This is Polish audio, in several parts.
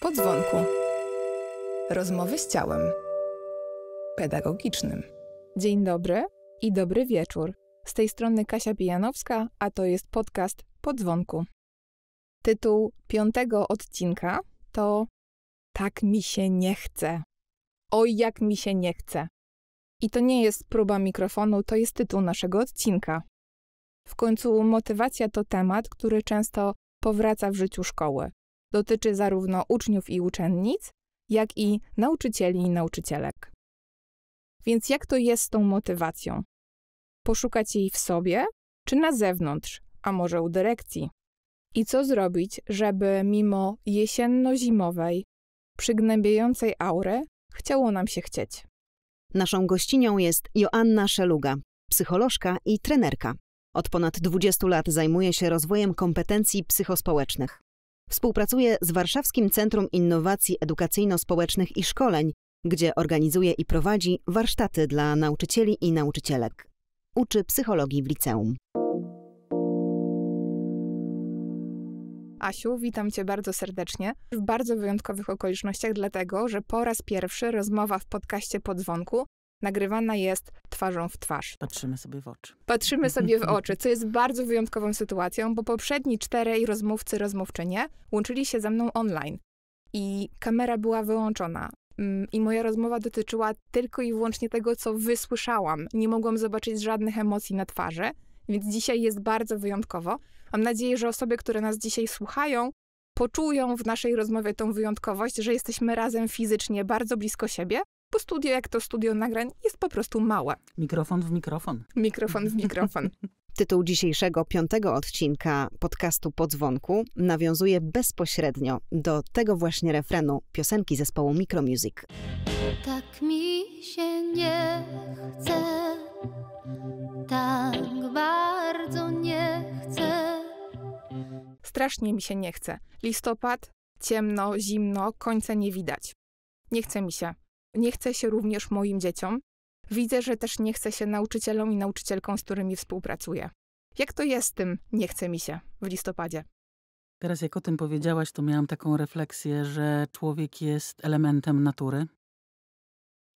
Po dzwonku. Rozmowy z ciałem. Pedagogicznym. Dzień dobry i dobry wieczór. Z tej strony Kasia Pijanowska, a to jest podcast Po dzwonku. Tytuł piątego odcinka to Tak mi się nie chce. Oj, jak mi się nie chce. I to nie jest próba mikrofonu, to jest tytuł naszego odcinka. W końcu motywacja to temat, który często powraca w życiu szkoły dotyczy zarówno uczniów i uczennic, jak i nauczycieli i nauczycielek. Więc jak to jest z tą motywacją? Poszukać jej w sobie czy na zewnątrz, a może u dyrekcji? I co zrobić, żeby mimo jesienno-zimowej, przygnębiającej aury, chciało nam się chcieć? Naszą gościnią jest Joanna Szeluga, psycholożka i trenerka. Od ponad 20 lat zajmuje się rozwojem kompetencji psychospołecznych. Współpracuje z Warszawskim Centrum Innowacji Edukacyjno-Społecznych i Szkoleń, gdzie organizuje i prowadzi warsztaty dla nauczycieli i nauczycielek. Uczy psychologii w liceum. Asiu, witam Cię bardzo serdecznie w bardzo wyjątkowych okolicznościach, dlatego że po raz pierwszy rozmowa w podcaście Podzwonku nagrywana jest twarzą w twarz. Patrzymy sobie w oczy. Patrzymy sobie w oczy, co jest bardzo wyjątkową sytuacją, bo poprzedni czterej rozmówcy, rozmówczynie łączyli się ze mną online i kamera była wyłączona. Mm, I moja rozmowa dotyczyła tylko i wyłącznie tego, co wysłyszałam. Nie mogłam zobaczyć żadnych emocji na twarzy, więc dzisiaj jest bardzo wyjątkowo. Mam nadzieję, że osoby, które nas dzisiaj słuchają, poczują w naszej rozmowie tą wyjątkowość, że jesteśmy razem fizycznie bardzo blisko siebie bo studio, jak to studio nagrań, jest po prostu małe. Mikrofon w mikrofon. Mikrofon w mikrofon. Tytuł dzisiejszego piątego odcinka podcastu Podzwonku nawiązuje bezpośrednio do tego właśnie refrenu piosenki zespołu Micromusic. Tak mi się nie chce, tak bardzo nie chce. Strasznie mi się nie chce. Listopad, ciemno, zimno, końca nie widać. Nie chce mi się. Nie chcę się również moim dzieciom. Widzę, że też nie chcę się nauczycielom i nauczycielkom, z którymi współpracuję. Jak to jest z tym nie chce mi się w listopadzie? Teraz jak o tym powiedziałaś, to miałam taką refleksję, że człowiek jest elementem natury.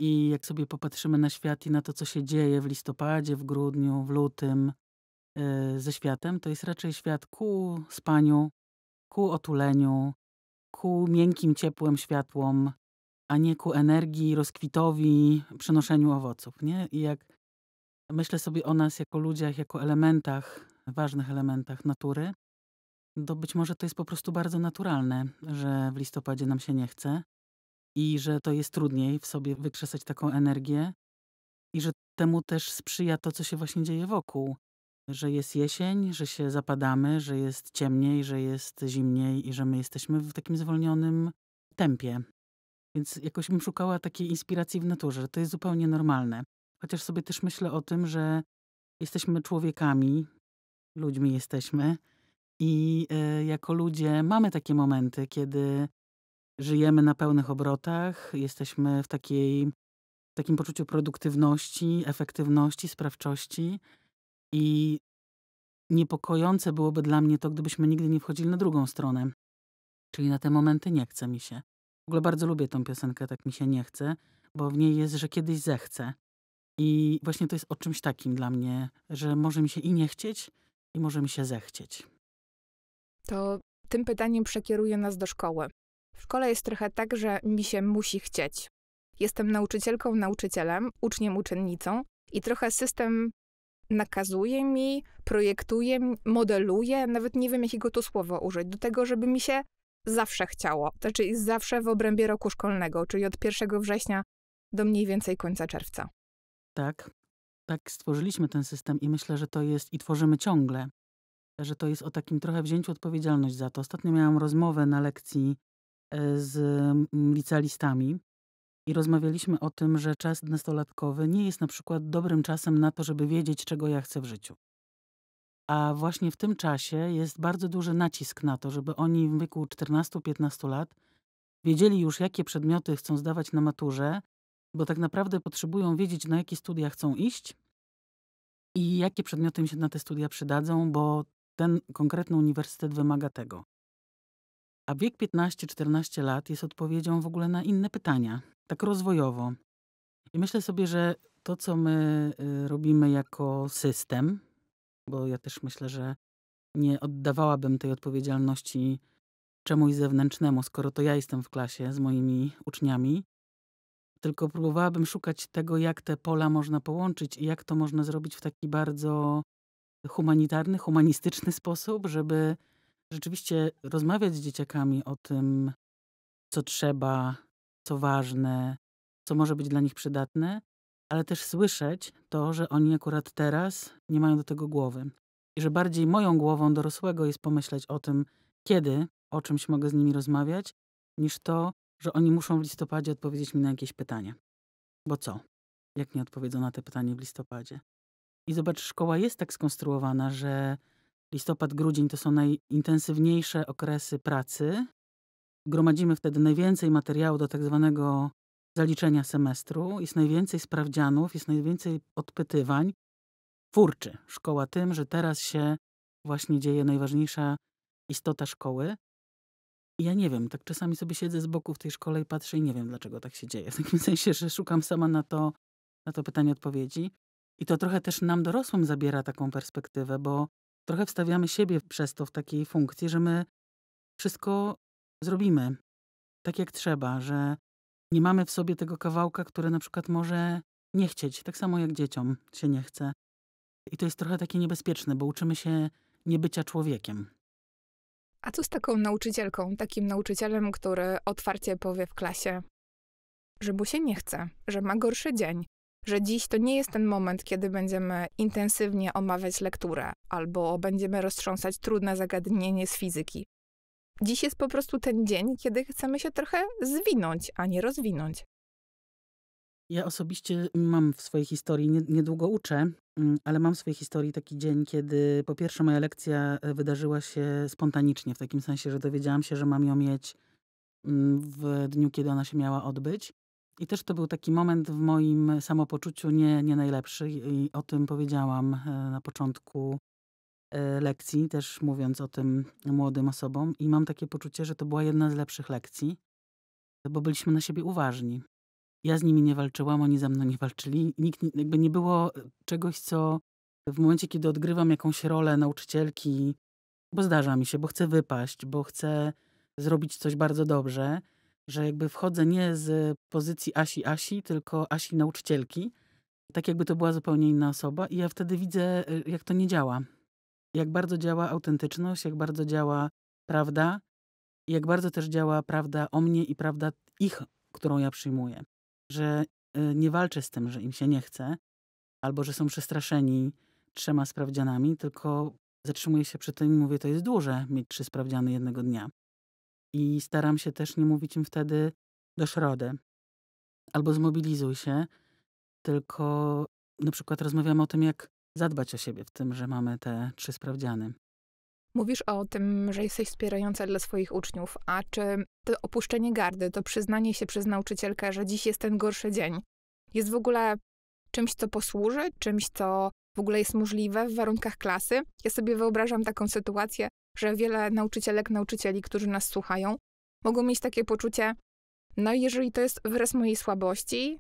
I jak sobie popatrzymy na świat i na to, co się dzieje w listopadzie, w grudniu, w lutym yy, ze światem, to jest raczej świat ku spaniu, ku otuleniu, ku miękkim, ciepłym światłom, a nie ku energii, rozkwitowi, przynoszeniu owoców. Nie? I jak myślę sobie o nas jako ludziach, jako elementach, ważnych elementach natury, to być może to jest po prostu bardzo naturalne, że w listopadzie nam się nie chce i że to jest trudniej w sobie wykrzesać taką energię i że temu też sprzyja to, co się właśnie dzieje wokół. Że jest jesień, że się zapadamy, że jest ciemniej, że jest zimniej i że my jesteśmy w takim zwolnionym tempie. Więc jakoś bym szukała takiej inspiracji w naturze, że to jest zupełnie normalne. Chociaż sobie też myślę o tym, że jesteśmy człowiekami, ludźmi jesteśmy i y, jako ludzie mamy takie momenty, kiedy żyjemy na pełnych obrotach, jesteśmy w takiej, takim poczuciu produktywności, efektywności, sprawczości i niepokojące byłoby dla mnie to, gdybyśmy nigdy nie wchodzili na drugą stronę. Czyli na te momenty nie chce mi się ogóle bardzo lubię tą piosenkę, tak mi się nie chce, bo w niej jest, że kiedyś zechce. I właśnie to jest o czymś takim dla mnie, że może mi się i nie chcieć, i może mi się zechcieć. To tym pytaniem przekieruje nas do szkoły. W szkole jest trochę tak, że mi się musi chcieć. Jestem nauczycielką, nauczycielem, uczniem, uczennicą i trochę system nakazuje mi, projektuje, modeluje, nawet nie wiem jakiego to słowa użyć, do tego, żeby mi się zawsze chciało, to czyli znaczy zawsze w obrębie roku szkolnego, czyli od 1 września do mniej więcej końca czerwca. Tak, tak stworzyliśmy ten system i myślę, że to jest i tworzymy ciągle, że to jest o takim trochę wzięciu odpowiedzialność za to. Ostatnio miałam rozmowę na lekcji e, z licealistami i rozmawialiśmy o tym, że czas nastolatkowy nie jest na przykład dobrym czasem na to, żeby wiedzieć, czego ja chcę w życiu. A właśnie w tym czasie jest bardzo duży nacisk na to, żeby oni w wieku 14-15 lat wiedzieli już, jakie przedmioty chcą zdawać na maturze, bo tak naprawdę potrzebują wiedzieć, na jakie studia chcą iść i jakie przedmioty im się na te studia przydadzą, bo ten konkretny uniwersytet wymaga tego. A wiek 15-14 lat jest odpowiedzią w ogóle na inne pytania, tak rozwojowo. I myślę sobie, że to, co my y, robimy jako system, bo ja też myślę, że nie oddawałabym tej odpowiedzialności czemuś zewnętrznemu, skoro to ja jestem w klasie z moimi uczniami, tylko próbowałabym szukać tego, jak te pola można połączyć i jak to można zrobić w taki bardzo humanitarny, humanistyczny sposób, żeby rzeczywiście rozmawiać z dzieciakami o tym, co trzeba, co ważne, co może być dla nich przydatne, ale też słyszeć to, że oni akurat teraz nie mają do tego głowy. I że bardziej moją głową dorosłego jest pomyśleć o tym, kiedy o czymś mogę z nimi rozmawiać, niż to, że oni muszą w listopadzie odpowiedzieć mi na jakieś pytanie. Bo co, jak nie odpowiedzą na te pytanie w listopadzie? I zobacz, szkoła jest tak skonstruowana, że listopad, grudzień to są najintensywniejsze okresy pracy. Gromadzimy wtedy najwięcej materiału do tak zwanego zaliczenia semestru, jest najwięcej sprawdzianów, jest najwięcej odpytywań. Twórczy szkoła tym, że teraz się właśnie dzieje najważniejsza istota szkoły. I ja nie wiem, tak czasami sobie siedzę z boku w tej szkole i patrzę i nie wiem, dlaczego tak się dzieje. W takim sensie, że szukam sama na to, na to pytanie odpowiedzi. I to trochę też nam dorosłym zabiera taką perspektywę, bo trochę wstawiamy siebie przez to w takiej funkcji, że my wszystko zrobimy tak jak trzeba, że nie mamy w sobie tego kawałka, który na przykład może nie chcieć, tak samo jak dzieciom się nie chce. I to jest trochę takie niebezpieczne, bo uczymy się niebycia człowiekiem. A co z taką nauczycielką, takim nauczycielem, który otwarcie powie w klasie, że mu się nie chce, że ma gorszy dzień, że dziś to nie jest ten moment, kiedy będziemy intensywnie omawiać lekturę albo będziemy roztrząsać trudne zagadnienie z fizyki, Dziś jest po prostu ten dzień, kiedy chcemy się trochę zwinąć, a nie rozwinąć. Ja osobiście mam w swojej historii, niedługo uczę, mm, ale mam w swojej historii taki dzień, kiedy po pierwsze moja lekcja e, wydarzyła się spontanicznie, w takim sensie, że dowiedziałam się, że mam ją mieć mm, w dniu, kiedy ona się miała odbyć. I też to był taki moment w moim samopoczuciu nie, nie najlepszy i o tym powiedziałam e, na początku E, lekcji, też mówiąc o tym młodym osobom, i mam takie poczucie, że to była jedna z lepszych lekcji, bo byliśmy na siebie uważni. Ja z nimi nie walczyłam, oni ze mną nie walczyli. Nikt, jakby nie było e, czegoś, co w momencie, kiedy odgrywam jakąś rolę nauczycielki, bo zdarza mi się, bo chcę wypaść, bo chcę zrobić coś bardzo dobrze, że jakby wchodzę nie z pozycji Asi Asi, tylko Asi nauczycielki, tak jakby to była zupełnie inna osoba, i ja wtedy widzę, e, jak to nie działa jak bardzo działa autentyczność, jak bardzo działa prawda, jak bardzo też działa prawda o mnie i prawda ich, którą ja przyjmuję. Że y, nie walczę z tym, że im się nie chce, albo że są przestraszeni trzema sprawdzianami, tylko zatrzymuję się przy tym i mówię, to jest duże mieć trzy sprawdziany jednego dnia. I staram się też nie mówić im wtedy do środy. Albo zmobilizuj się, tylko na przykład rozmawiamy o tym, jak zadbać o siebie w tym, że mamy te trzy sprawdziany. Mówisz o tym, że jesteś wspierająca dla swoich uczniów, a czy to opuszczenie gardy, to przyznanie się przez nauczycielkę, że dziś jest ten gorszy dzień, jest w ogóle czymś, co posłuży, czymś, co w ogóle jest możliwe w warunkach klasy? Ja sobie wyobrażam taką sytuację, że wiele nauczycielek, nauczycieli, którzy nas słuchają, mogą mieć takie poczucie, no jeżeli to jest wyraz mojej słabości,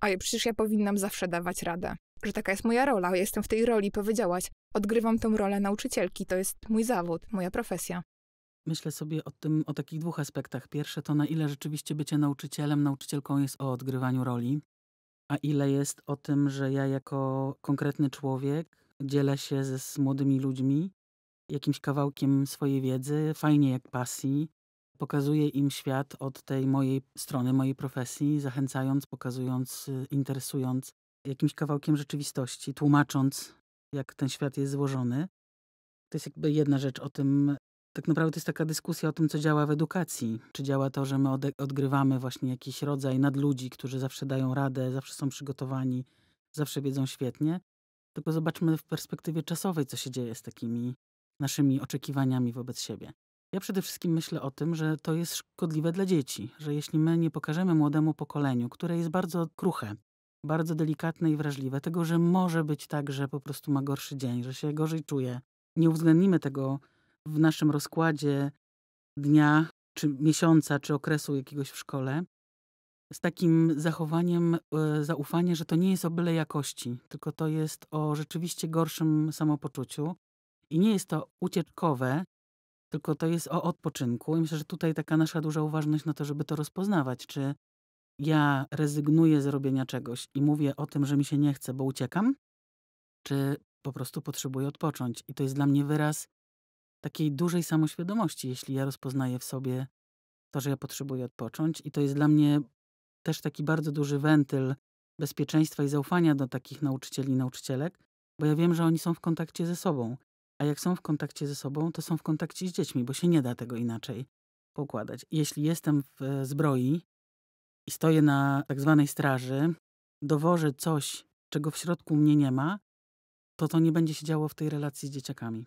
a przecież ja powinnam zawsze dawać radę że taka jest moja rola, jestem w tej roli, powiedziałaś. Odgrywam tę rolę nauczycielki, to jest mój zawód, moja profesja. Myślę sobie o tym, o takich dwóch aspektach. Pierwsze to na ile rzeczywiście bycie nauczycielem, nauczycielką jest o odgrywaniu roli, a ile jest o tym, że ja jako konkretny człowiek dzielę się ze, z młodymi ludźmi jakimś kawałkiem swojej wiedzy, fajnie jak pasji. Pokazuję im świat od tej mojej strony, mojej profesji, zachęcając, pokazując, interesując jakimś kawałkiem rzeczywistości, tłumacząc, jak ten świat jest złożony. To jest jakby jedna rzecz o tym, tak naprawdę to jest taka dyskusja o tym, co działa w edukacji. Czy działa to, że my odgrywamy właśnie jakiś rodzaj nadludzi, którzy zawsze dają radę, zawsze są przygotowani, zawsze wiedzą świetnie. Tylko zobaczmy w perspektywie czasowej, co się dzieje z takimi naszymi oczekiwaniami wobec siebie. Ja przede wszystkim myślę o tym, że to jest szkodliwe dla dzieci, że jeśli my nie pokażemy młodemu pokoleniu, które jest bardzo kruche, bardzo delikatne i wrażliwe, tego, że może być tak, że po prostu ma gorszy dzień, że się gorzej czuje. Nie uwzględnimy tego w naszym rozkładzie dnia, czy miesiąca, czy okresu jakiegoś w szkole, z takim zachowaniem y, zaufania, że to nie jest o byle jakości, tylko to jest o rzeczywiście gorszym samopoczuciu. I nie jest to ucieczkowe, tylko to jest o odpoczynku. I myślę, że tutaj taka nasza duża uważność na to, żeby to rozpoznawać, czy ja rezygnuję z robienia czegoś i mówię o tym, że mi się nie chce, bo uciekam, czy po prostu potrzebuję odpocząć. I to jest dla mnie wyraz takiej dużej samoświadomości, jeśli ja rozpoznaję w sobie to, że ja potrzebuję odpocząć. I to jest dla mnie też taki bardzo duży wentyl bezpieczeństwa i zaufania do takich nauczycieli i nauczycielek, bo ja wiem, że oni są w kontakcie ze sobą. A jak są w kontakcie ze sobą, to są w kontakcie z dziećmi, bo się nie da tego inaczej pokładać. Jeśli jestem w e, zbroi i stoję na tak zwanej straży, dowożę coś, czego w środku mnie nie ma, to to nie będzie się działo w tej relacji z dzieciakami.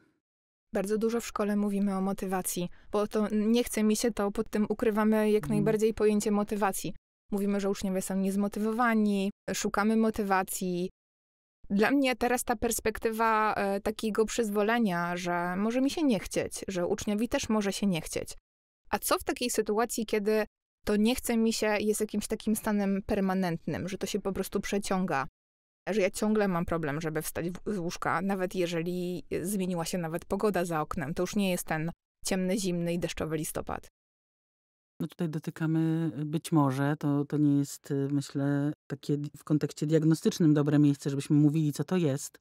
Bardzo dużo w szkole mówimy o motywacji, bo to nie chce mi się, to pod tym ukrywamy jak mhm. najbardziej pojęcie motywacji. Mówimy, że uczniowie są niezmotywowani, szukamy motywacji. Dla mnie teraz ta perspektywa e, takiego przyzwolenia, że może mi się nie chcieć, że uczniowi też może się nie chcieć. A co w takiej sytuacji, kiedy to nie chce mi się, jest jakimś takim stanem permanentnym, że to się po prostu przeciąga. Że ja ciągle mam problem, żeby wstać z łóżka, nawet jeżeli zmieniła się nawet pogoda za oknem. To już nie jest ten ciemny, zimny i deszczowy listopad. No tutaj dotykamy y, być może, to, to nie jest, y, myślę, takie w kontekście diagnostycznym dobre miejsce, żebyśmy mówili, co to jest,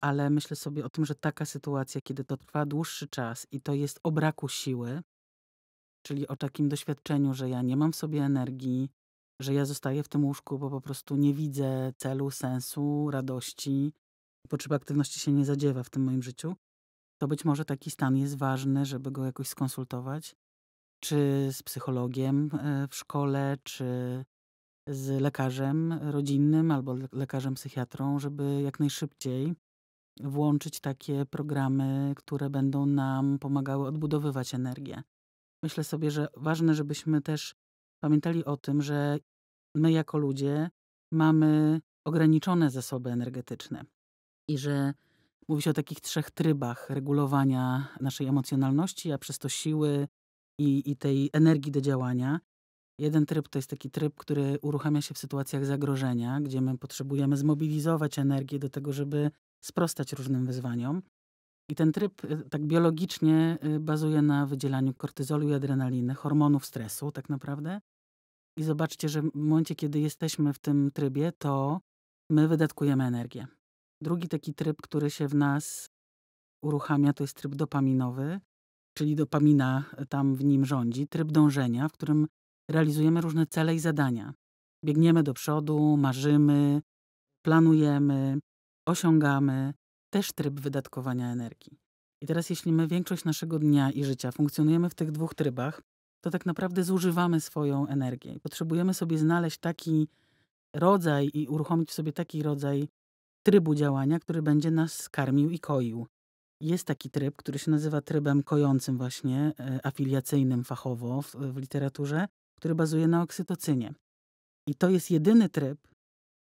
ale myślę sobie o tym, że taka sytuacja, kiedy to trwa dłuższy czas i to jest o braku siły, czyli o takim doświadczeniu, że ja nie mam w sobie energii, że ja zostaję w tym łóżku, bo po prostu nie widzę celu, sensu, radości. Potrzeba aktywności się nie zadziewa w tym moim życiu. To być może taki stan jest ważny, żeby go jakoś skonsultować, czy z psychologiem e, w szkole, czy z lekarzem rodzinnym albo lekarzem psychiatrą, żeby jak najszybciej włączyć takie programy, które będą nam pomagały odbudowywać energię myślę sobie, że ważne, żebyśmy też pamiętali o tym, że my jako ludzie mamy ograniczone zasoby energetyczne i że mówi się o takich trzech trybach regulowania naszej emocjonalności, a przez to siły i, i tej energii do działania. Jeden tryb to jest taki tryb, który uruchamia się w sytuacjach zagrożenia, gdzie my potrzebujemy zmobilizować energię do tego, żeby sprostać różnym wyzwaniom. I ten tryb y, tak biologicznie y, bazuje na wydzielaniu kortyzolu i adrenaliny, hormonów stresu tak naprawdę. I zobaczcie, że w momencie, kiedy jesteśmy w tym trybie, to my wydatkujemy energię. Drugi taki tryb, który się w nas uruchamia, to jest tryb dopaminowy, czyli dopamina y, tam w nim rządzi, tryb dążenia, w którym realizujemy różne cele i zadania. Biegniemy do przodu, marzymy, planujemy, osiągamy też tryb wydatkowania energii. I teraz, jeśli my większość naszego dnia i życia funkcjonujemy w tych dwóch trybach, to tak naprawdę zużywamy swoją energię. Potrzebujemy sobie znaleźć taki rodzaj i uruchomić w sobie taki rodzaj trybu działania, który będzie nas karmił i koił. Jest taki tryb, który się nazywa trybem kojącym, właśnie e, afiliacyjnym fachowo w, w literaturze, który bazuje na oksytocynie. I to jest jedyny tryb,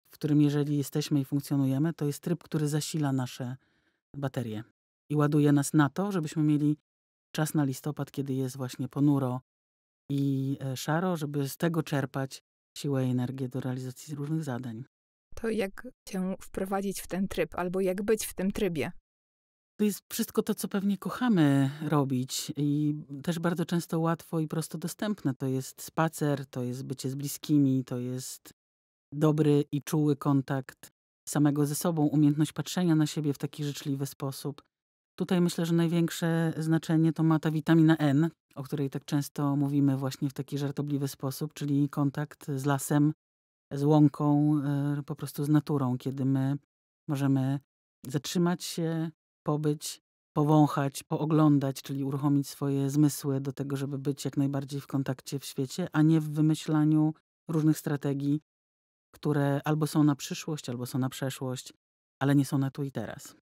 w którym jeżeli jesteśmy i funkcjonujemy, to jest tryb, który zasila nasze baterie i ładuje nas na to, żebyśmy mieli czas na listopad, kiedy jest właśnie ponuro i e, szaro, żeby z tego czerpać siłę i energię do realizacji różnych zadań. To jak się wprowadzić w ten tryb, albo jak być w tym trybie? To jest wszystko to, co pewnie kochamy robić i też bardzo często łatwo i prosto dostępne. To jest spacer, to jest bycie z bliskimi, to jest dobry i czuły kontakt samego ze sobą, umiejętność patrzenia na siebie w taki życzliwy sposób. Tutaj myślę, że największe znaczenie to ma ta witamina N, o której tak często mówimy właśnie w taki żartobliwy sposób, czyli kontakt z lasem, z łąką, e, po prostu z naturą, kiedy my możemy zatrzymać się, pobyć, powąchać, pooglądać, czyli uruchomić swoje zmysły do tego, żeby być jak najbardziej w kontakcie w świecie, a nie w wymyślaniu różnych strategii które albo są na przyszłość, albo są na przeszłość, ale nie są na tu i teraz.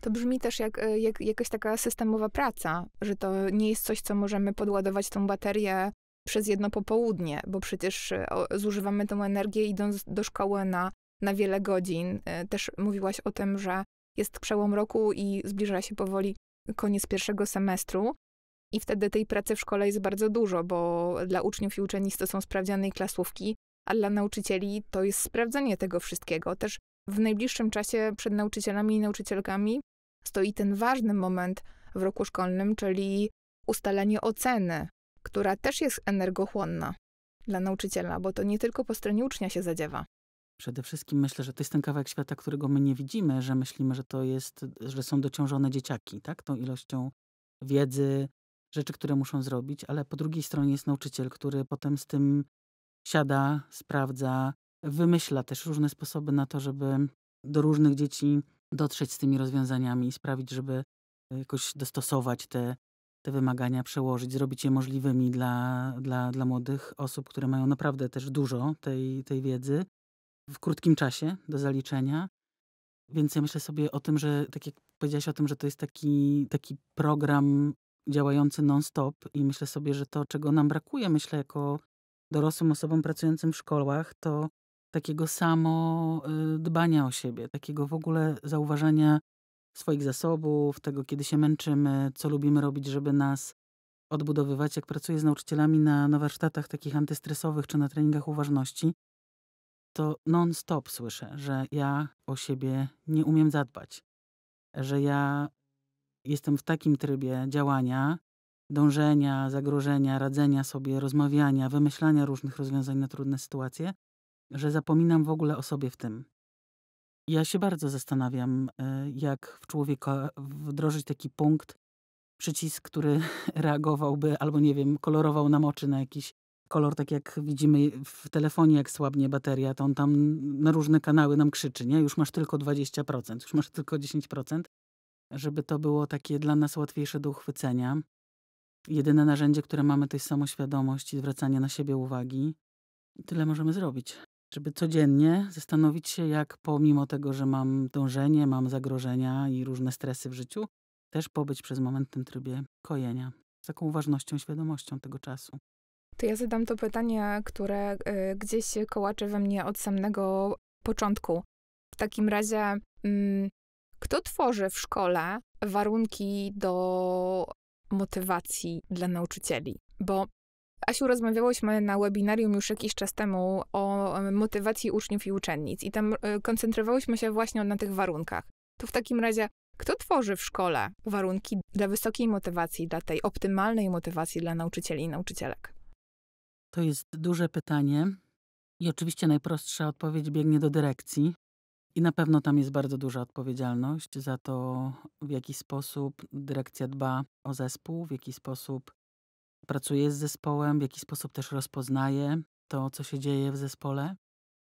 To brzmi też jak, e, jak jakaś taka systemowa praca, że to nie jest coś, co możemy podładować tą baterię przez jedno popołudnie, bo przecież e, zużywamy tę energię idąc do szkoły na, na wiele godzin. E, też mówiłaś o tym, że jest przełom roku i zbliża się powoli koniec pierwszego semestru. I wtedy tej pracy w szkole jest bardzo dużo, bo dla uczniów i uczennic to są sprawdziane i klasówki, a dla nauczycieli to jest sprawdzenie tego wszystkiego. Też w najbliższym czasie przed nauczycielami i nauczycielkami stoi ten ważny moment w roku szkolnym, czyli ustalenie oceny, która też jest energochłonna dla nauczyciela, bo to nie tylko po stronie ucznia się zadziewa. Przede wszystkim myślę, że to jest ten kawałek świata, którego my nie widzimy, że myślimy, że to jest, że są dociążone dzieciaki, tak? Tą ilością wiedzy, rzeczy, które muszą zrobić, ale po drugiej stronie jest nauczyciel, który potem z tym siada, sprawdza, wymyśla też różne sposoby na to, żeby do różnych dzieci dotrzeć z tymi rozwiązaniami i sprawić, żeby e, jakoś dostosować te, te wymagania, przełożyć, zrobić je możliwymi dla, dla, dla młodych osób, które mają naprawdę też dużo tej, tej wiedzy w krótkim czasie do zaliczenia. Więc ja myślę sobie o tym, że tak jak powiedziałaś o tym, że to jest taki, taki program działający non-stop i myślę sobie, że to, czego nam brakuje, myślę, jako dorosłym osobom pracującym w szkołach, to takiego samo y, dbania o siebie, takiego w ogóle zauważania swoich zasobów, tego kiedy się męczymy, co lubimy robić, żeby nas odbudowywać. Jak pracuję z nauczycielami na, na warsztatach takich antystresowych czy na treningach uważności, to non-stop słyszę, że ja o siebie nie umiem zadbać, że ja jestem w takim trybie działania, dążenia, zagrożenia, radzenia sobie, rozmawiania, wymyślania różnych rozwiązań na trudne sytuacje, że zapominam w ogóle o sobie w tym. Ja się bardzo zastanawiam, y, jak w człowieka wdrożyć taki punkt, przycisk, który reagowałby albo, nie wiem, kolorował nam oczy na jakiś kolor, tak jak widzimy w telefonie, jak słabnie bateria, to on tam na różne kanały nam krzyczy, nie? Już masz tylko 20%, już masz tylko 10%, żeby to było takie dla nas łatwiejsze do uchwycenia. Jedyne narzędzie, które mamy, to jest samoświadomość i zwracanie na siebie uwagi. tyle możemy zrobić, żeby codziennie zastanowić się, jak pomimo tego, że mam dążenie, mam zagrożenia i różne stresy w życiu, też pobyć przez moment w tym trybie kojenia, z taką uważnością, świadomością tego czasu. To ja zadam to pytanie, które y, gdzieś się kołacze we mnie od samego początku. W takim razie, y, kto tworzy w szkole warunki do motywacji dla nauczycieli? Bo Asiu, rozmawiałyśmy na webinarium już jakiś czas temu o motywacji uczniów i uczennic i tam e, koncentrowałyśmy się właśnie na tych warunkach. To w takim razie, kto tworzy w szkole warunki dla wysokiej motywacji, dla tej optymalnej motywacji dla nauczycieli i nauczycielek? To jest duże pytanie i oczywiście najprostsza odpowiedź biegnie do dyrekcji, i na pewno tam jest bardzo duża odpowiedzialność za to, w jaki sposób dyrekcja dba o zespół, w jaki sposób pracuje z zespołem, w jaki sposób też rozpoznaje to, co się dzieje w zespole.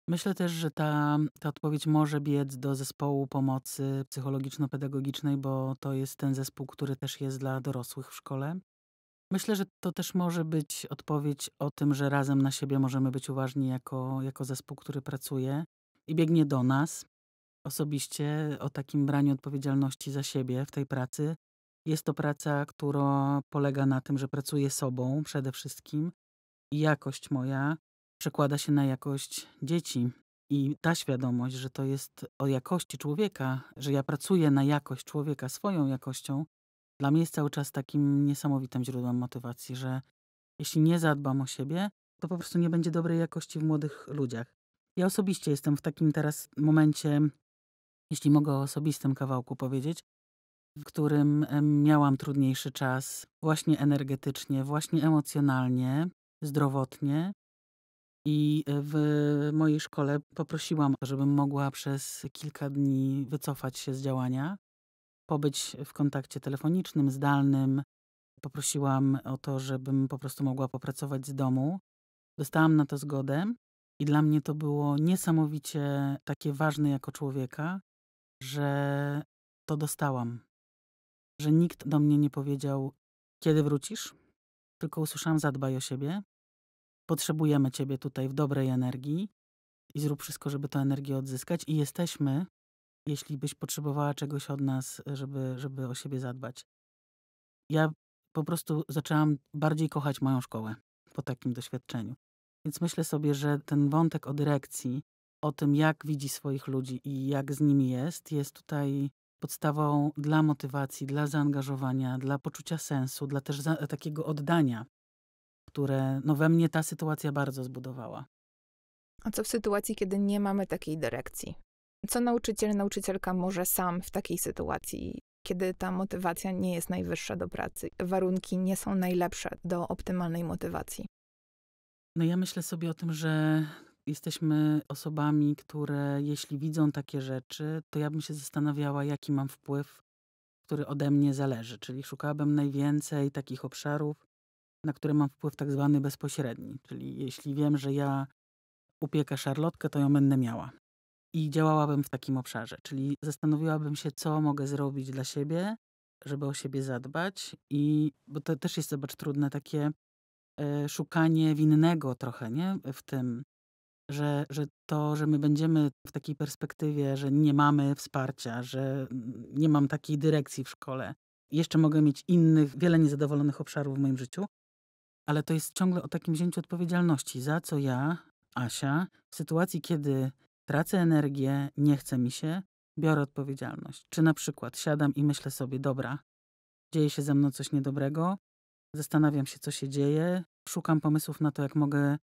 Myślę też, że ta, ta odpowiedź może biec do zespołu pomocy psychologiczno-pedagogicznej, bo to jest ten zespół, który też jest dla dorosłych w szkole. Myślę, że to też może być odpowiedź o tym, że razem na siebie możemy być uważni jako, jako zespół, który pracuje i biegnie do nas, osobiście o takim braniu odpowiedzialności za siebie w tej pracy. Jest to praca, która polega na tym, że pracuję sobą przede wszystkim i jakość moja przekłada się na jakość dzieci. I ta świadomość, że to jest o jakości człowieka, że ja pracuję na jakość człowieka swoją jakością, dla mnie jest cały czas takim niesamowitym źródłem motywacji, że jeśli nie zadbam o siebie, to po prostu nie będzie dobrej jakości w młodych ludziach. Ja osobiście jestem w takim teraz momencie jeśli mogę o osobistym kawałku powiedzieć, w którym miałam trudniejszy czas, właśnie energetycznie, właśnie emocjonalnie, zdrowotnie. I e, w mojej szkole poprosiłam, żebym mogła przez kilka dni wycofać się z działania, pobyć w kontakcie telefonicznym, zdalnym. Poprosiłam o to, żebym po prostu mogła popracować z domu. Dostałam na to zgodę i dla mnie to było niesamowicie takie ważne jako człowieka, że to dostałam. Że nikt do mnie nie powiedział, kiedy wrócisz, tylko usłyszałam zadbaj o siebie. Potrzebujemy ciebie tutaj w dobrej energii i zrób wszystko, żeby tę energię odzyskać i jesteśmy, jeśli byś potrzebowała czegoś od nas, żeby, żeby o siebie zadbać. Ja po prostu zaczęłam bardziej kochać moją szkołę po takim doświadczeniu. Więc myślę sobie, że ten wątek o dyrekcji o tym, jak widzi swoich ludzi i jak z nimi jest, jest tutaj podstawą dla motywacji, dla zaangażowania, dla poczucia sensu, dla też za, takiego oddania, które no we mnie ta sytuacja bardzo zbudowała. A co w sytuacji, kiedy nie mamy takiej dyrekcji? Co nauczyciel, nauczycielka może sam w takiej sytuacji, kiedy ta motywacja nie jest najwyższa do pracy, warunki nie są najlepsze do optymalnej motywacji? No ja myślę sobie o tym, że Jesteśmy osobami, które jeśli widzą takie rzeczy, to ja bym się zastanawiała, jaki mam wpływ, który ode mnie zależy. Czyli szukałabym najwięcej takich obszarów, na które mam wpływ tak zwany bezpośredni. Czyli jeśli wiem, że ja upiekę szarlotkę, to ją będę miała. I działałabym w takim obszarze, czyli zastanowiłabym się, co mogę zrobić dla siebie, żeby o siebie zadbać. I bo to też jest, zobacz, trudne takie e, szukanie winnego trochę, nie? W tym, że, że to, że my będziemy w takiej perspektywie, że nie mamy wsparcia, że nie mam takiej dyrekcji w szkole, jeszcze mogę mieć innych, wiele niezadowolonych obszarów w moim życiu, ale to jest ciągle o takim wzięciu odpowiedzialności, za co ja, Asia, w sytuacji, kiedy tracę energię, nie chce mi się, biorę odpowiedzialność. Czy na przykład siadam i myślę sobie, dobra, dzieje się ze mną coś niedobrego, zastanawiam się, co się dzieje, szukam pomysłów na to, jak mogę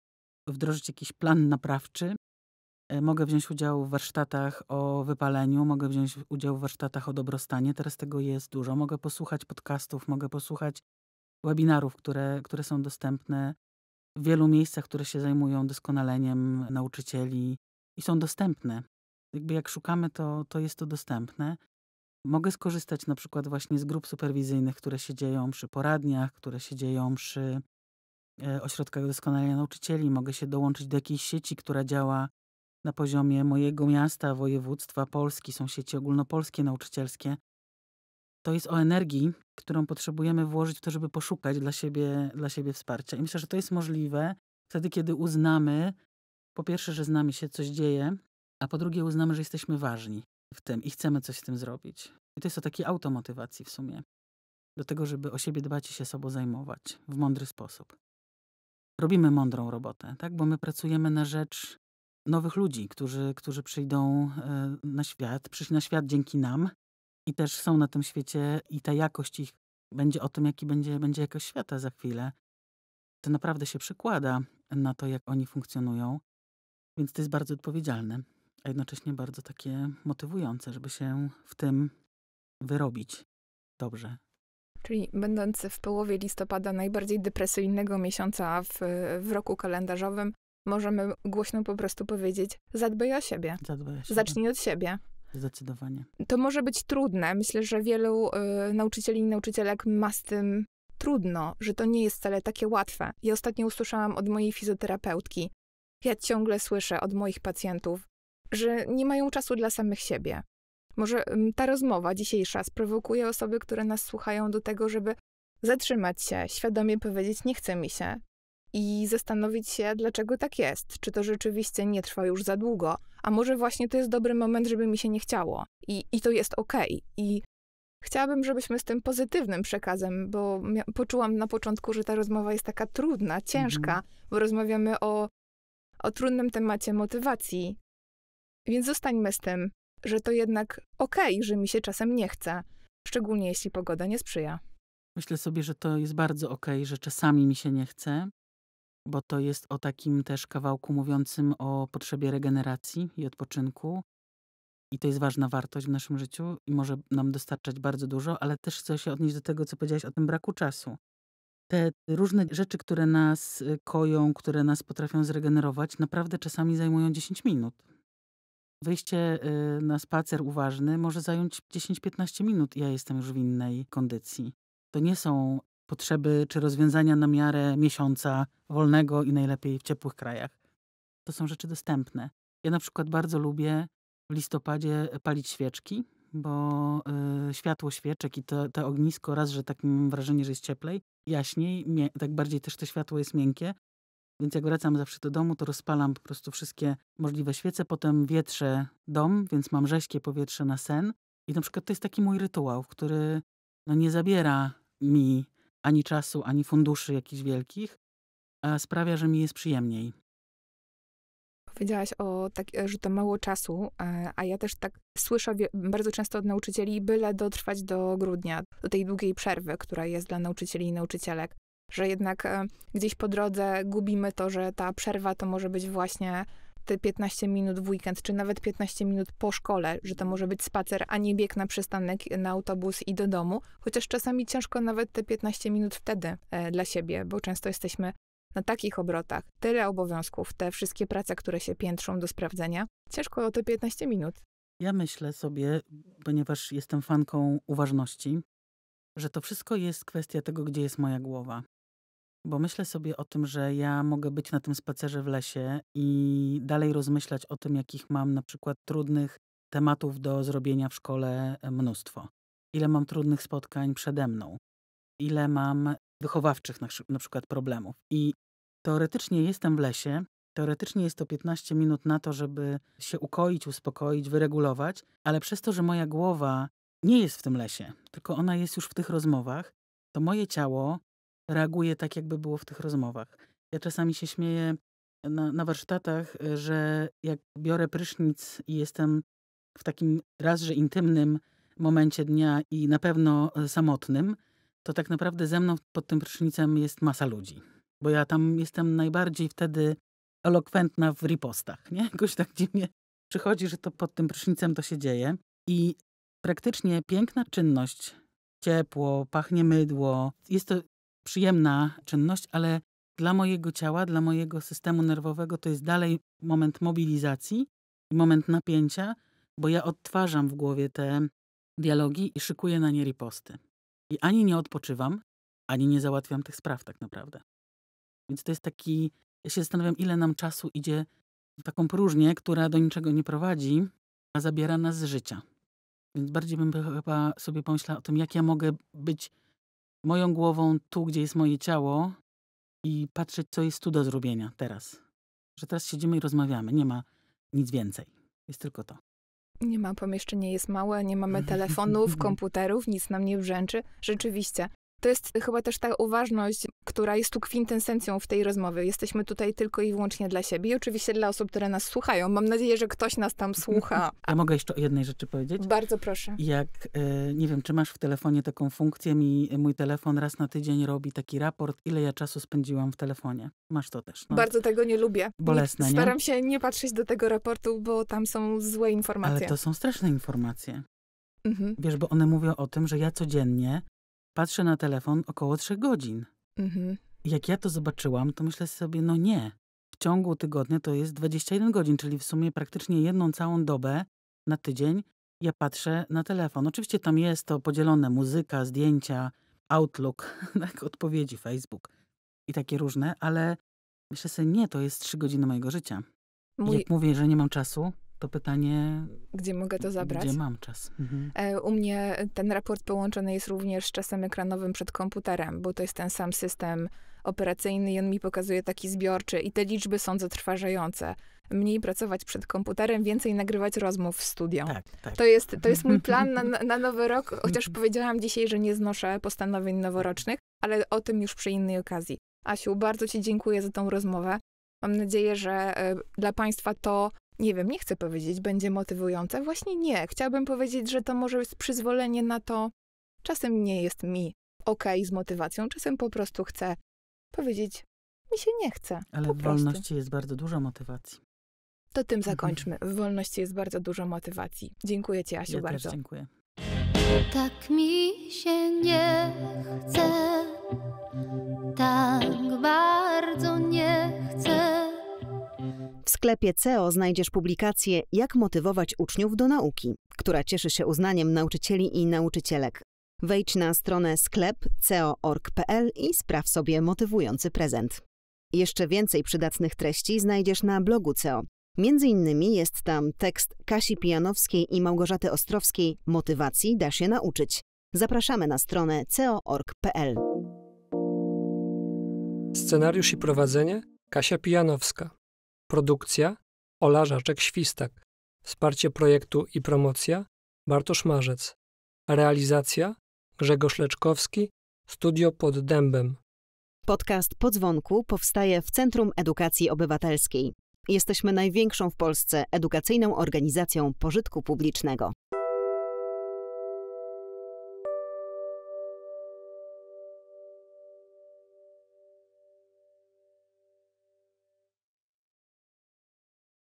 wdrożyć jakiś plan naprawczy. E, mogę wziąć udział w warsztatach o wypaleniu, mogę wziąć udział w warsztatach o dobrostanie. Teraz tego jest dużo. Mogę posłuchać podcastów, mogę posłuchać webinarów, które, które są dostępne w wielu miejscach, które się zajmują doskonaleniem nauczycieli i są dostępne. Jakby jak szukamy, to, to jest to dostępne. Mogę skorzystać na przykład właśnie z grup superwizyjnych, które się dzieją przy poradniach, które się dzieją przy E, ośrodkach doskonalenia nauczycieli, mogę się dołączyć do jakiejś sieci, która działa na poziomie mojego miasta, województwa, Polski, są sieci ogólnopolskie nauczycielskie. To jest o energii, którą potrzebujemy włożyć w to, żeby poszukać dla siebie, dla siebie wsparcia. I myślę, że to jest możliwe wtedy, kiedy uznamy, po pierwsze, że z nami się coś dzieje, a po drugie uznamy, że jesteśmy ważni w tym i chcemy coś z tym zrobić. I to jest o takiej automotywacji w sumie. Do tego, żeby o siebie dbać i się sobą zajmować w mądry sposób robimy mądrą robotę, tak? bo my pracujemy na rzecz nowych ludzi, którzy, którzy przyjdą e, na świat, przyszli na świat dzięki nam i też są na tym świecie i ta jakość ich będzie o tym, jaki będzie, będzie jakość świata za chwilę. To naprawdę się przekłada na to, jak oni funkcjonują, więc to jest bardzo odpowiedzialne, a jednocześnie bardzo takie motywujące, żeby się w tym wyrobić dobrze. Czyli będąc w połowie listopada, najbardziej depresyjnego miesiąca w, w roku kalendarzowym, możemy głośno po prostu powiedzieć: zadbaj o siebie. Zadbaj o siebie. Zacznij od siebie. Zdecydowanie. To może być trudne. Myślę, że wielu y, nauczycieli i nauczycielek ma z tym trudno, że to nie jest wcale takie łatwe. Ja ostatnio usłyszałam od mojej fizjoterapeutki, ja ciągle słyszę od moich pacjentów, że nie mają czasu dla samych siebie, może ta rozmowa dzisiejsza sprowokuje osoby, które nas słuchają do tego, żeby zatrzymać się, świadomie powiedzieć nie chce mi się i zastanowić się, dlaczego tak jest. Czy to rzeczywiście nie trwa już za długo, a może właśnie to jest dobry moment, żeby mi się nie chciało i, i to jest ok. I chciałabym, żebyśmy z tym pozytywnym przekazem, bo poczułam na początku, że ta rozmowa jest taka trudna, mhm. ciężka, mhm. bo rozmawiamy o, o trudnym temacie motywacji. Więc zostańmy z tym, że to jednak okej, okay, że mi się czasem nie chce, szczególnie jeśli pogoda nie sprzyja. Myślę sobie, że to jest bardzo okej, okay, że czasami mi się nie chce, bo to jest o takim też kawałku mówiącym o potrzebie regeneracji i odpoczynku. I to jest ważna wartość w naszym życiu i może nam dostarczać bardzo dużo, ale też chcę się odnieść do tego, co powiedziałaś o tym braku czasu. Te różne rzeczy, które nas y, koją, które nas potrafią zregenerować, naprawdę czasami zajmują 10 minut. Wyjście y, na spacer uważny może zająć 10-15 minut i ja jestem już w innej kondycji. To nie są potrzeby czy rozwiązania na miarę miesiąca wolnego i najlepiej w ciepłych krajach. To są rzeczy dostępne. Ja na przykład bardzo lubię w listopadzie e, palić świeczki, bo y, światło świeczek i to, to ognisko, raz, że tak mam wrażenie, że jest cieplej, jaśniej, tak bardziej też to światło jest miękkie, więc jak wracam zawsze do domu, to rozpalam po prostu wszystkie możliwe świece, potem wietrzę dom, więc mam rześkie powietrze na sen. I na przykład to jest taki mój rytuał, który no, nie zabiera mi ani czasu, ani funduszy jakichś wielkich, a sprawia, że mi jest przyjemniej. Powiedziałaś o tak, że to mało czasu, e, a ja też tak słyszę bardzo często od nauczycieli, byle dotrwać do grudnia, do tej długiej przerwy, która jest dla nauczycieli i nauczycielek że jednak e, gdzieś po drodze gubimy to, że ta przerwa to może być właśnie te 15 minut w weekend, czy nawet 15 minut po szkole, że to może być spacer, a nie bieg na przystanek na autobus i do domu, chociaż czasami ciężko nawet te 15 minut wtedy e, dla siebie, bo często jesteśmy na takich obrotach, tyle obowiązków, te wszystkie prace, które się piętrzą do sprawdzenia, ciężko o te 15 minut. Ja myślę sobie, ponieważ jestem fanką uważności, że to wszystko jest kwestia tego, gdzie jest moja głowa. Bo myślę sobie o tym, że ja mogę być na tym spacerze w lesie i dalej rozmyślać o tym, jakich mam na przykład trudnych tematów do zrobienia w szkole e, mnóstwo. Ile mam trudnych spotkań przede mną, ile mam wychowawczych na, na przykład problemów. I teoretycznie jestem w lesie, Teoretycznie jest to 15 minut na to, żeby się ukoić, uspokoić, wyregulować, ale przez to, że moja głowa nie jest w tym lesie, tylko ona jest już w tych rozmowach, to moje ciało reaguje tak, jakby było w tych rozmowach. Ja czasami się śmieję na, na warsztatach, y, że jak biorę prysznic i jestem w takim raz, że intymnym momencie dnia i na pewno y, samotnym, to tak naprawdę ze mną pod tym prysznicem jest masa ludzi. Bo ja tam jestem najbardziej wtedy elokwentna w ripostach, nie? Jakoś tak dziwnie przychodzi, że to pod tym prysznicem to się dzieje. I praktycznie piękna czynność, ciepło, pachnie mydło. Jest to przyjemna czynność, ale dla mojego ciała, dla mojego systemu nerwowego to jest dalej moment mobilizacji i moment napięcia, bo ja odtwarzam w głowie te dialogi i szykuję na nie riposty. I ani nie odpoczywam, ani nie załatwiam tych spraw tak naprawdę. Więc to jest taki, ja się zastanawiam, ile nam czasu idzie w taką próżnię, która do niczego nie prowadzi, a zabiera nas z życia. Więc bardziej bym chyba sobie pomyślała o tym, jak ja mogę być moją głową tu, gdzie jest moje ciało i patrzeć, co jest tu do zrobienia teraz. Że teraz siedzimy i rozmawiamy, nie ma nic więcej. Jest tylko to. Nie ma, pomieszczenie jest małe, nie mamy telefonów, komputerów, nic nam nie brzęczy. Rzeczywiście, to jest chyba też ta uważność, która jest tu kwintesencją w tej rozmowie. Jesteśmy tutaj tylko i wyłącznie dla siebie i oczywiście dla osób, które nas słuchają. Mam nadzieję, że ktoś nas tam słucha. A mogę jeszcze o jednej rzeczy powiedzieć? Bardzo proszę. Jak, e, nie wiem, czy masz w telefonie taką funkcję, mi mój telefon raz na tydzień robi taki raport, ile ja czasu spędziłam w telefonie. Masz to też. No. Bardzo tego nie lubię. Bolesne, nie, Staram się nie patrzeć do tego raportu, bo tam są złe informacje. Ale to są straszne informacje. Mhm. Wiesz, bo one mówią o tym, że ja codziennie Patrzę na telefon około trzech godzin. Mhm. Jak ja to zobaczyłam, to myślę sobie, no nie. W ciągu tygodnia to jest 21 godzin, czyli w sumie praktycznie jedną całą dobę na tydzień ja patrzę na telefon. Oczywiście tam jest to podzielone muzyka, zdjęcia, Outlook, tak, odpowiedzi Facebook i takie różne, ale myślę sobie, nie, to jest trzy godziny mojego życia. Mój... Jak mówię, że nie mam czasu, to pytanie. Gdzie mogę to zabrać? Gdzie mam czas? Mhm. E, u mnie ten raport połączony jest również z czasem ekranowym przed komputerem, bo to jest ten sam system operacyjny i on mi pokazuje taki zbiorczy i te liczby są zatrważające. Mniej pracować przed komputerem, więcej nagrywać rozmów w studio. Tak, tak. To, jest, to jest mój plan na, na nowy rok, chociaż powiedziałam dzisiaj, że nie znoszę postanowień noworocznych, ale o tym już przy innej okazji. Asiu, bardzo Ci dziękuję za tą rozmowę. Mam nadzieję, że e, dla Państwa to nie wiem, nie chcę powiedzieć, będzie motywująca. Właśnie nie. Chciałabym powiedzieć, że to może jest przyzwolenie na to, czasem nie jest mi ok z motywacją, czasem po prostu chcę powiedzieć, mi się nie chce. Ale po w prostu. wolności jest bardzo dużo motywacji. To tym mhm. zakończmy. W wolności jest bardzo dużo motywacji. Dziękuję Ci, Asiu, ja bardzo. Też dziękuję. Tak mi się nie chce, tak bardzo nie sklepie CEO znajdziesz publikację Jak motywować uczniów do nauki, która cieszy się uznaniem nauczycieli i nauczycielek. Wejdź na stronę sklep.co.org.pl i spraw sobie motywujący prezent. Jeszcze więcej przydatnych treści znajdziesz na blogu CEO. Między innymi jest tam tekst Kasi Pijanowskiej i Małgorzaty Ostrowskiej Motywacji da się nauczyć. Zapraszamy na stronę co.org.pl. Scenariusz i prowadzenie Kasia Pijanowska. Produkcja Ola Żaczek-Świstak. Wsparcie projektu i promocja Bartosz Marzec. Realizacja Grzegorz Leczkowski, Studio pod Dębem. Podcast Podzwonku powstaje w Centrum Edukacji Obywatelskiej. Jesteśmy największą w Polsce edukacyjną organizacją pożytku publicznego.